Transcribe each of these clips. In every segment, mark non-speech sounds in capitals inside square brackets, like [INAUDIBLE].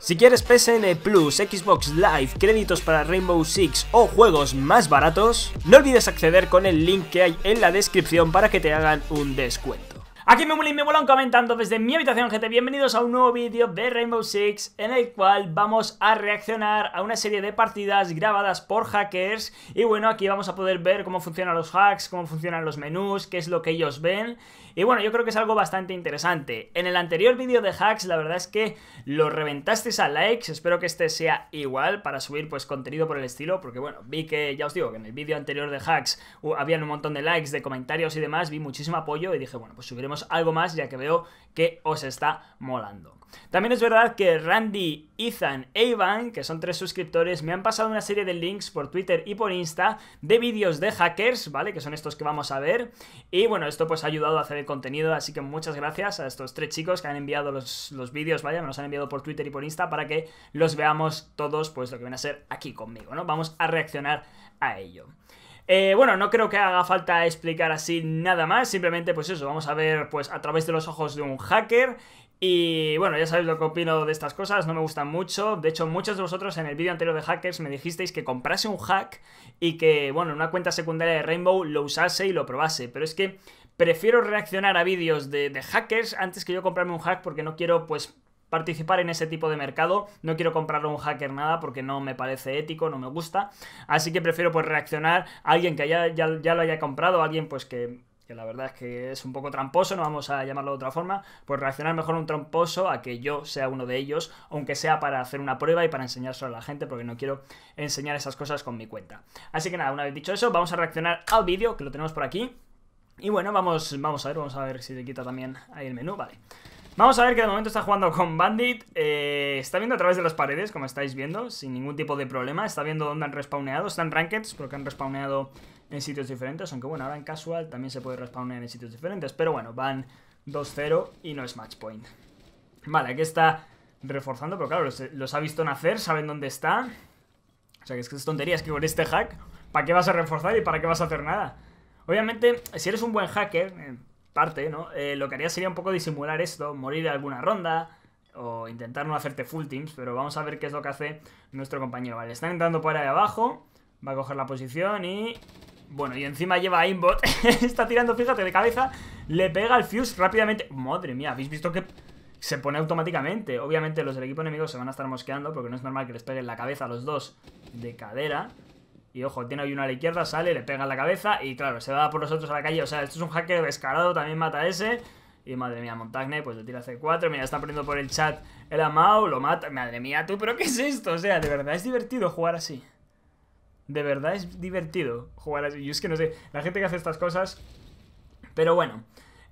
Si quieres PSN Plus, Xbox Live, créditos para Rainbow Six o juegos más baratos, no olvides acceder con el link que hay en la descripción para que te hagan un descuento. Aquí me y me comentando desde mi habitación, gente. Bienvenidos a un nuevo vídeo de Rainbow Six en el cual vamos a reaccionar a una serie de partidas grabadas por hackers. Y bueno, aquí vamos a poder ver cómo funcionan los hacks, cómo funcionan los menús, qué es lo que ellos ven. Y bueno, yo creo que es algo bastante interesante. En el anterior vídeo de hacks, la verdad es que lo reventasteis a likes. Espero que este sea igual para subir pues contenido por el estilo, porque bueno, vi que, ya os digo, que en el vídeo anterior de hacks uh, habían un montón de likes, de comentarios y demás, vi muchísimo apoyo y dije, bueno, pues subiremos algo más, ya que veo que os está molando. También es verdad que Randy, Ethan e Ivan, que son tres suscriptores, me han pasado una serie de links por Twitter y por Insta de vídeos de hackers, ¿vale? Que son estos que vamos a ver. Y bueno, esto pues ha ayudado a hacer el contenido, así que muchas gracias a estos tres chicos que han enviado los, vídeos, ¿vale? Me los han enviado por Twitter y por Insta para que los veamos todos, pues lo que van a ser aquí conmigo, ¿no? Vamos a reaccionar a ello. Eh, bueno, no creo que haga falta explicar así nada más, simplemente pues eso, vamos a ver pues a través de los ojos de un hacker y bueno, ya sabéis lo que opino de estas cosas, no me gustan mucho. De hecho, muchos de vosotros en el vídeo anterior de Hackers me dijisteis que comprase un hack y que, bueno, una cuenta secundaria de Rainbow lo usase y lo probase. Pero es que prefiero reaccionar a vídeos de, de hackers antes que yo comprarme un hack porque no quiero, pues, participar en ese tipo de mercado. No quiero comprarlo a un hacker nada porque no me parece ético, no me gusta. Así que prefiero pues reaccionar a alguien que ya, lo haya comprado, a alguien pues que la verdad es que es un poco tramposo, no vamos a llamarlo de otra forma, pues reaccionar mejor a un tramposo a que yo sea uno de ellos, aunque sea para hacer una prueba y para enseñárselo a la gente, porque no quiero enseñar esas cosas con mi cuenta. Así que nada, una vez dicho eso, vamos a reaccionar al vídeo, que lo tenemos por aquí. Y bueno, vamos, vamos a ver, vamos a ver si se quita también ahí el menú, vale. Vamos a ver que de momento está jugando con Bandit. Eh, está viendo a través de las paredes, como estáis viendo, sin ningún tipo de problema. Está viendo dónde han respawneado. Están rankeds, porque han respawneado en sitios diferentes. Aunque bueno, ahora en casual también se puede respawnear en sitios diferentes. Pero bueno, van 2-0 y no es match point. Vale, aquí está reforzando, pero claro, los, ha visto nacer, saben dónde está. O sea, que es que es tontería, es que con este hack, ¿para qué vas a reforzar y para qué vas a hacer nada? Obviamente, si eres un buen hacker, eh, parte, ¿no? Eh, lo que haría sería un poco disimular esto, morir de alguna ronda o intentar no hacerte full teams, pero vamos a ver qué es lo que hace nuestro compañero. Vale, está entrando por ahí abajo, va a coger la posición y... Bueno, y encima lleva a Inbot, [LAUGHS] está tirando, fíjate, de cabeza, le pega al Fuse rápidamente. Madre mía, ¿habéis visto que se pone automáticamente? Obviamente los del equipo enemigo se van a estar mosqueando porque no es normal que les peguen la cabeza a los dos de cadera. Y ojo, tiene ahí uno a la izquierda, sale, le pega en la cabeza y claro, se va por nosotros a la calle. O sea, esto es un hacker descarado, también mata a ese. Y madre mía, Montagne, pues le tira C4. Mira, están poniendo por el chat el Amao, lo mata. Madre mía, tú, pero ¿qué es esto? O sea, de verdad es divertido jugar así. De verdad es divertido jugar así. Yo es que no sé, la gente que hace estas cosas. Pero bueno,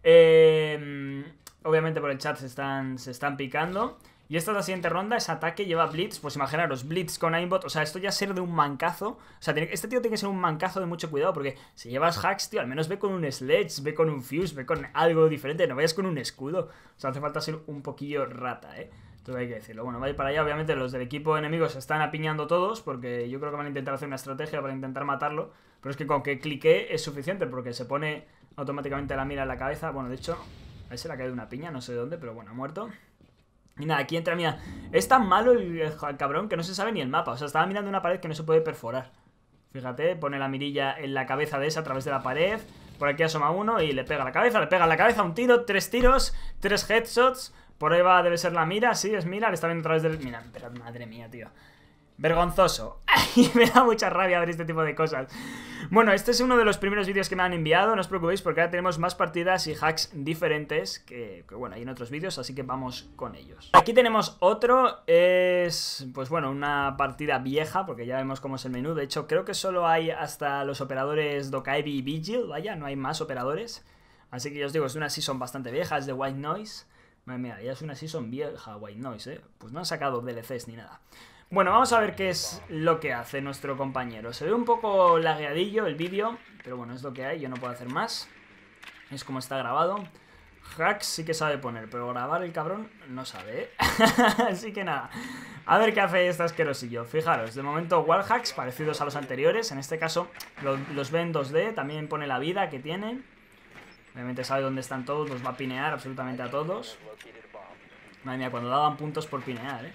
eh, obviamente por el chat se están, se están picando. Y esta es la siguiente ronda, es ataque, lleva Blitz, pues imaginaros, Blitz con Aimbot, o sea, esto ya ser de un mancazo, o sea, este tío tiene que ser un mancazo de mucho cuidado, porque si llevas hacks, tío, al menos ve con un Sledge, ve con un Fuse, ve con algo diferente, no vayas con un escudo, o sea, hace falta ser un poquillo rata, ¿eh? todo hay que decirlo. Bueno, ir para allá, obviamente los del equipo enemigo se están apiñando todos, porque yo creo que van a intentar hacer una estrategia para intentar matarlo, pero es que con que clique es suficiente, porque se pone automáticamente la mira en la cabeza, bueno, de hecho, a se le ha caído una piña, no sé de dónde, pero bueno, ha muerto. Mira, aquí entra, mira, es tan malo el, cabrón que no se sabe ni el mapa. O sea, estaba mirando una pared que no se puede perforar. Fíjate, pone la mirilla en la cabeza de esa a través de la pared. Por aquí asoma uno y le pega la cabeza, le pega la cabeza un tiro, tres tiros, tres headshots. Por ahí va, debe ser la mira, sí, es mira, le está viendo a través del... Mira, pero madre mía, tío. Vergonzoso. [LAUGHS] Y me da mucha rabia ver este tipo de cosas. Bueno, este es uno de los primeros vídeos que me han enviado, no os preocupéis porque ahora tenemos más partidas y hacks diferentes que, bueno, hay en otros vídeos, así que vamos con ellos. Aquí tenemos otro, es pues bueno, una partida vieja, porque ya vemos cómo es el menú, de hecho creo que solo hay hasta los operadores Dokaibi y Vigil, vaya, no hay más operadores. Así que ya os digo, es una season bastante vieja, es de White Noise. Madre ya es una season vieja, White Noise, ¿eh? Pues no han sacado DLCs ni nada. Bueno, vamos a ver qué es lo que hace nuestro compañero. Se ve un poco lagueadillo el vídeo, pero bueno, es lo que hay, yo no puedo hacer más. Es como está grabado. Hacks sí que sabe poner, pero grabar el cabrón no sabe, ¿eh? [LAUGHS] Así que nada, a ver qué hace este asquerosillo. Fijaros, de momento wallhacks parecidos a los anteriores, en este caso los, los ve en 2D, también pone la vida que tienen. Obviamente sabe dónde están todos, los va a pinear absolutamente a todos. Madre mía, cuando daban puntos por pinear, ¿eh?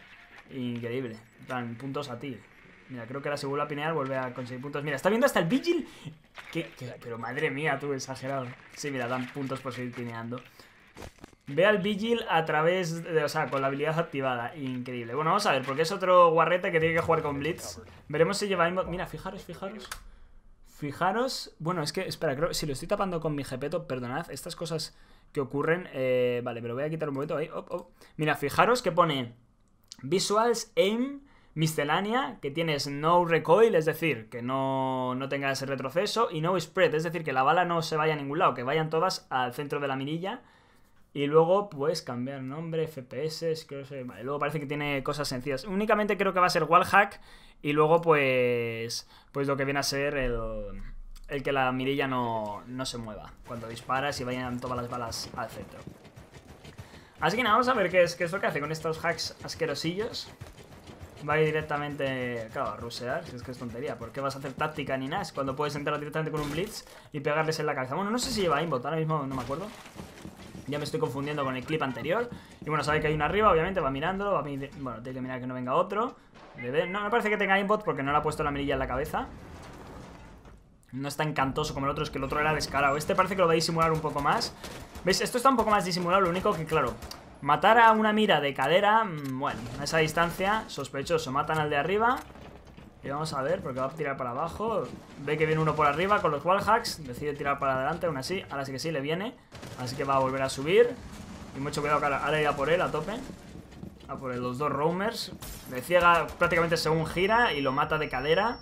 Increíble. Dan puntos a ti. Mira, creo que ahora se vuelve a pinear, vuelve a conseguir puntos. Mira, está viendo hasta el Vigil. Pero madre mía, tú, exagerado. Sí, mira, dan puntos por seguir pineando. Ve al Vigil a través de, o sea, con la habilidad activada. Increíble. Bueno, vamos a ver, porque es otro guarrete que tiene que jugar con Blitz. Veremos si lleva... Mira, fijaros, fijaros. Fijaros... Bueno, es que, espera, creo... Si lo estoy tapando con mi jepeto, perdonad, estas cosas que ocurren... Eh, vale, lo voy a quitar un momento ahí. Mira, fijaros que pone... Visuals, aim, miscelánea, que tienes no recoil, es decir, que no, no tengas ese retroceso, y no spread, es decir, que la bala no se vaya a ningún lado, que vayan todas al centro de la mirilla. Y luego, pues, cambiar nombre, FPS, creo que... luego parece que tiene cosas sencillas. Únicamente creo que va a ser wallhack y luego, pues, pues lo que viene a ser el, el que la mirilla no, no se mueva. Cuando disparas y vayan todas las balas al centro. Así que nada, vamos a ver qué es, qué es lo que hace con estos hacks asquerosillos. Va a ir directamente, claro, a rusear, si es que es tontería. ¿Por qué vas a hacer táctica ni nada? Cuando puedes entrar directamente con un blitz y pegarles en la cabeza. Bueno, no sé si lleva inbot, ahora mismo no me acuerdo. Ya me estoy confundiendo con el clip anterior. Y bueno, sabe que hay uno arriba, obviamente, va mirándolo. Va a Bueno, tiene que mirar que no venga otro. No, me parece que tenga inbot porque no le ha puesto la mirilla en la cabeza. No está encantoso como el otro, es que el otro era descarado. Este parece que lo va a disimular un poco más. ¿Veis? Esto está un poco más disimulado, lo único que, claro, matar a una mira de cadera, mm, bueno, a esa distancia, sospechoso. Matan al de arriba. Y vamos a ver, porque va a tirar para abajo. Ve que viene uno por arriba con los wallhacks. Decide tirar para adelante, aún así. Ahora sí que sí, le viene. Así que va a volver a subir. Y mucho cuidado que ahora irá por él a tope. A por los dos roamers. Le ciega prácticamente según gira y lo mata de cadera.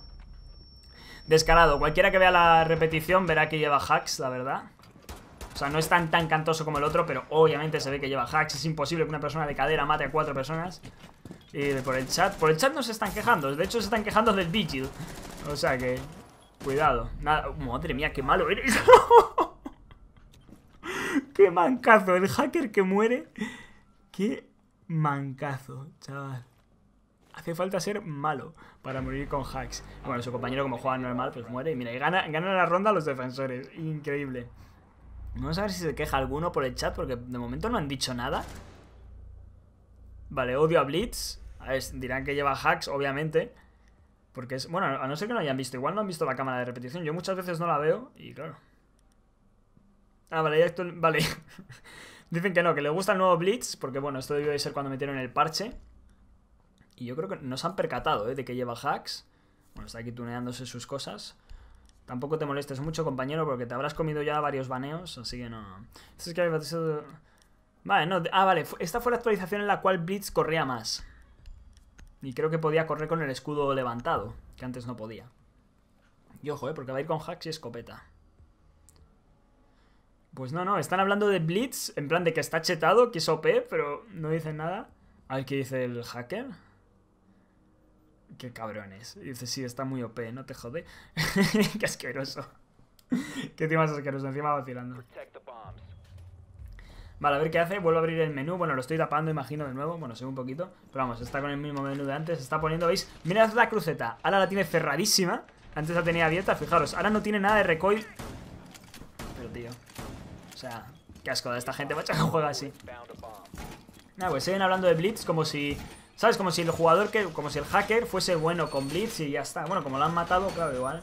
Descarado. Cualquiera que vea la repetición verá que lleva hacks, la verdad sea, no es tan, cantoso como el otro, pero obviamente se ve que lleva hacks. Es imposible que una persona de cadera mate a cuatro personas. Y por el chat, por el chat no se están quejando. De hecho, se están quejando del Vigil. O sea que, cuidado. madre mía, qué malo eres. [LAUGHS] qué mancazo. El hacker que muere. Qué mancazo, chaval. Hace falta ser malo para morir con hacks. Bueno, su compañero como juega normal, pues muere y mira, y gana, la ronda los defensores. Increíble. Vamos a ver si se queja alguno por el chat, porque de momento no han dicho nada. Vale, odio a Blitz. A ver, dirán que lleva hacks, obviamente. Porque es... Bueno, a no ser que no hayan visto. Igual no han visto la cámara de repetición. Yo muchas veces no la veo y claro. Ah, vale, ya [LAUGHS] Vale. Dicen que no, que le gusta el nuevo Blitz, porque bueno, esto debió de ser cuando metieron el parche. Y yo creo que nos han percatado, ¿eh? De que lleva hacks. Bueno, está aquí tuneándose sus cosas. Tampoco te molestes mucho, compañero, porque te habrás comido ya varios baneos, así que no... Es que Vale, no... Ah, vale, esta fue la actualización en la cual Blitz corría más. Y creo que podía correr con el escudo levantado, que antes no podía. Y ojo, eh, porque va a ir con hacks y escopeta. Pues no, no, están hablando de Blitz, en plan de que está chetado, que es OP, pero no dicen nada. que dice el hacker qué cabrones. Y dice, sí, está muy OP, no te jode. [LAUGHS] qué asqueroso. [LAUGHS] qué tío más asqueroso, encima vacilando. Vale, a ver qué hace, vuelvo a abrir el menú Bueno, lo estoy tapando, imagino, de nuevo, bueno, sé un poquito Pero vamos, está con el mismo menú de antes está poniendo, ¿veis? Mirad la cruceta Ahora la tiene cerradísima Antes la tenía abierta, fijaros Ahora no tiene nada de recoil Pero, tío O sea, qué asco de esta gente, macho, que juega así Nada, ah, pues siguen hablando de Blitz como si ¿Sabes? Como si el jugador que. Como si el hacker fuese bueno con Blitz y ya está. Bueno, como lo han matado, claro, igual.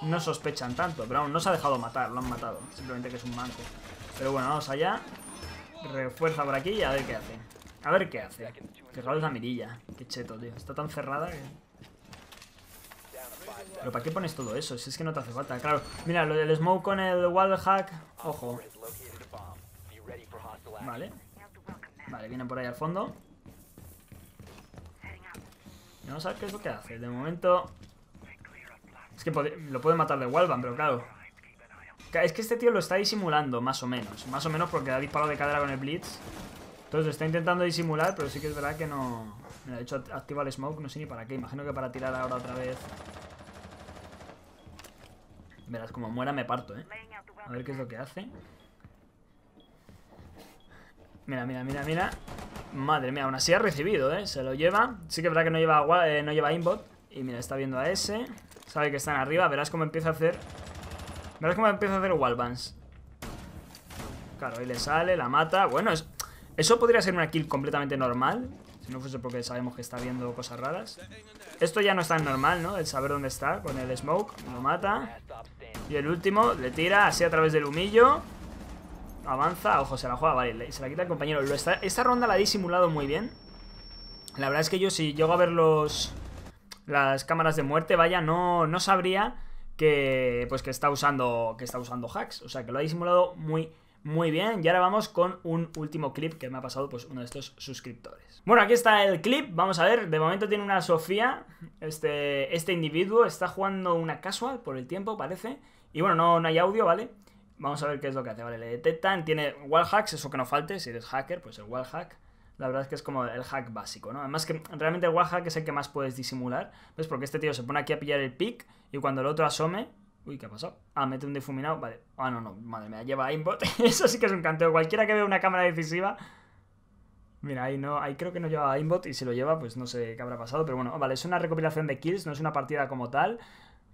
No sospechan tanto. Pero no se ha dejado matar, lo han matado. Simplemente que es un manco. Pero bueno, vamos allá. Refuerza por aquí y a ver qué hace. A ver qué hace. Cerrado es la mirilla. Qué cheto, tío. Está tan cerrada que. Pero ¿para qué pones todo eso? Si es que no te hace falta. Claro, mira, lo del smoke con el wall hack. Ojo. Vale. Vale, viene por ahí al fondo. Vamos a qué es lo que hace. De momento... Es que lo puede matar de Walvan, pero claro. Es que este tío lo está disimulando, más o menos. Más o menos porque ha disparado de cadera con el Blitz. Entonces lo está intentando disimular, pero sí que es verdad que no... Mira, ha hecho activar el Smoke, no sé ni para qué. Imagino que para tirar ahora otra vez. Verás, como muera me parto, ¿eh? A ver qué es lo que hace. Mira, mira, mira, mira. Madre mía, aún así ha recibido, ¿eh? Se lo lleva. Sí que es verdad que no lleva, eh, no lleva inbot. Y mira, está viendo a ese. Sabe que están arriba. Verás cómo empieza a hacer... Verás cómo empieza a hacer wallbans. Claro, ahí le sale, la mata. Bueno, eso podría ser una kill completamente normal. Si no fuese porque sabemos que está viendo cosas raras. Esto ya no es tan normal, ¿no? El saber dónde está con el smoke. Lo mata. Y el último le tira así a través del humillo. Avanza, ojo, se la juega, vale, se la quita el compañero. esta ronda la ha disimulado muy bien. La verdad es que yo si llego a ver los las cámaras de muerte, vaya, no, no sabría que pues que está usando que está usando hacks, o sea, que lo ha disimulado muy muy bien, y ahora vamos con un último clip que me ha pasado pues uno de estos suscriptores. Bueno, aquí está el clip, vamos a ver, de momento tiene una Sofía, este, este individuo está jugando una casual por el tiempo, parece, y bueno, no, no hay audio, ¿vale? vale Vamos a ver qué es lo que hace. Vale, le detectan. Tiene wallhacks, eso que no falte. Si eres hacker, pues el wallhack. La verdad es que es como el hack básico, ¿no? Además que realmente el wallhack es el que más puedes disimular. ¿Ves? Porque este tío se pone aquí a pillar el pick y cuando el otro asome... Uy, ¿qué ha pasado? Ah, mete un difuminado. Vale. Ah, no, no. Madre mía, lleva aimbot. [LAUGHS] eso sí que es un canteo. Cualquiera que vea una cámara decisiva... Mira, ahí no, ahí creo que no lleva aimbot y si lo lleva, pues no sé qué habrá pasado, pero bueno, vale, es una recopilación de kills, no es una partida como tal.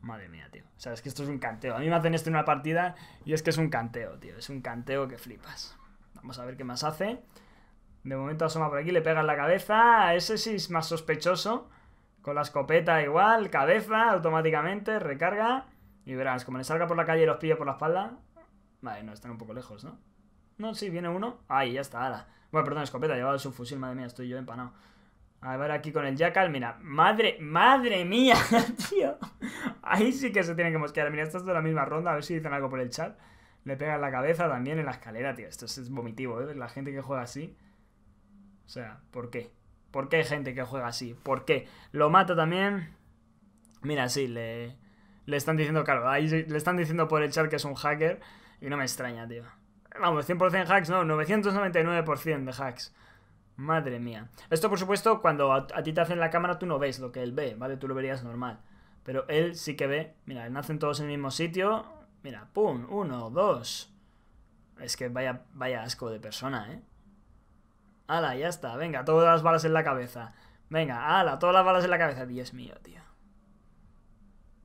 Madre mía, tío. O sea, es que esto es un canteo. A mí me hacen esto en una partida y es que es un canteo, tío. Es un canteo que flipas. Vamos a ver qué más hace. De momento asoma por aquí, le pega en la cabeza. Ese sí es más sospechoso. Con la escopeta igual, cabeza, automáticamente, recarga. Y verás, como le salga por la calle y los pilla por la espalda. Vale, no, están un poco lejos, ¿no? No, sí, viene uno. Ahí, ya está, ala. Bueno, perdón, escopeta, llevaba el subfusil, madre mía, estoy yo empanado. A ver aquí con el Jackal, mira, madre, madre mía, [LAUGHS] tío. Ahí sí que se tiene que mosquear. Mira, esto es de la misma ronda, a ver si dicen algo por el chat. Le pegan la cabeza también en la escalera, tío. Esto es vomitivo, ¿eh? La gente que juega así. O sea, ¿por qué? ¿Por qué hay gente que juega así? ¿Por qué? Lo mata también. Mira, sí, le, le están diciendo, claro, ahí le están diciendo por el chat que es un hacker. Y no me extraña, tío. Vamos, 100% hacks, no, 999% de hacks. Madre mía. Esto, por supuesto, cuando a, ti te hacen la cámara, tú no ves lo que él ve, ¿vale? Tú lo verías normal. Pero él sí que ve. Mira, nacen todos en el mismo sitio. Mira, pum, uno, dos. Es que vaya, vaya asco de persona, ¿eh? Ala, ya está. Venga, todas las balas en la cabeza. Venga, ala, todas las balas en la cabeza. Dios mío, tío.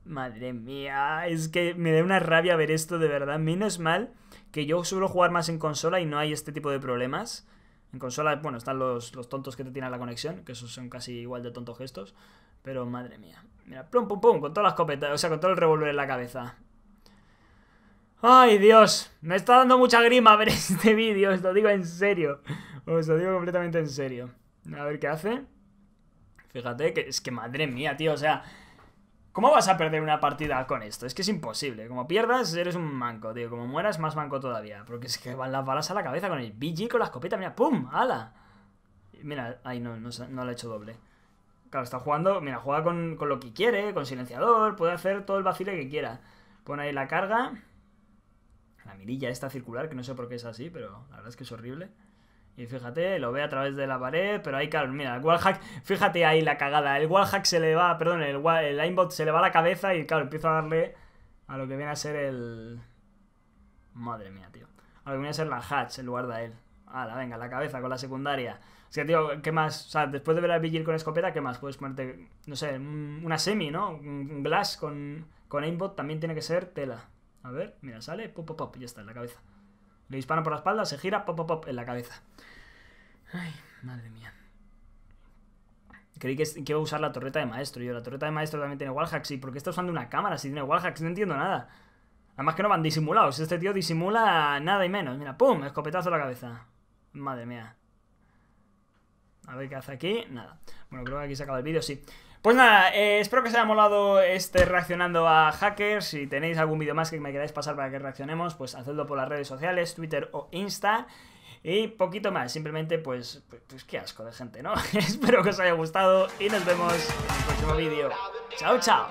Madre mía, es que me da una rabia ver esto, de verdad. Menos mal que yo suelo jugar más en consola y no hay este tipo de problemas. En consola, bueno, están los, tontos que te tiran la conexión, que esos son casi igual de tontos gestos. Pero madre mía. Mira, plum, pum, pum, con todas las copetas, o sea, con todo el revólver en la cabeza. ¡Ay, Dios! Me está dando mucha grima [LAUGHS] ver este vídeo, os lo digo en serio. Os lo digo completamente en serio. A ver qué hace. Fíjate que es que madre mía, tío, o sea, ¿Cómo vas a perder una partida con esto? Es que es imposible. Como pierdas, eres un manco, tío. Como mueras, más manco todavía. Porque es que van las balas a la cabeza con el BG, con la escopeta. Mira, ¡pum! ¡Hala! Mira, ahí no, no, no, ha hecho doble. Claro, está jugando. Mira, juega con, lo que quiere, con silenciador. Puede hacer todo el vacile que quiera. Pone ahí la carga. La mirilla está circular, que no sé por qué es así, pero la verdad es que es horrible. Y fíjate, lo ve a través de la pared, pero ahí, claro, mira, el wallhack, fíjate ahí la cagada. El wallhack se le va, perdón, el, el aimbot se le va a la cabeza y, claro, empieza a darle a lo que viene a ser el... Madre mía, tío. A lo que viene a ser la hatch en lugar de él. la venga, la cabeza con la secundaria. O sea, tío, ¿qué más? O sea, después de ver a Vigil con escopeta, ¿qué más? Puedes ponerte, no sé, una semi, ¿no? Un glass con, con aimbot también tiene que ser tela. A ver, mira, sale, pop, pop, pop, ya está, en la cabeza. Le dispara por la espalda, se gira, pop, pop, pop, en la cabeza. Ay, madre mía. Creí que, iba a usar la torreta de maestro. Yo, la torreta de maestro también tiene wallhacks. ¿Y porque qué está usando una cámara si tiene wallhacks? No entiendo nada. Además que no van disimulados. Este tío disimula nada y menos. Mira, ¡pum! Escopetazo a la cabeza. Madre mía. A ver qué hace aquí. Nada. Bueno, creo que aquí se acaba el vídeo, sí. Pues nada, eh, espero que os haya molado este reaccionando a hackers. Si tenéis algún vídeo más que me queráis pasar para que reaccionemos, pues hacedlo por las redes sociales, Twitter o Insta. Y poquito más, simplemente pues, pues, pues qué asco de gente, ¿no? [LAUGHS] espero que os haya gustado y nos vemos en el próximo vídeo. Chao, chao.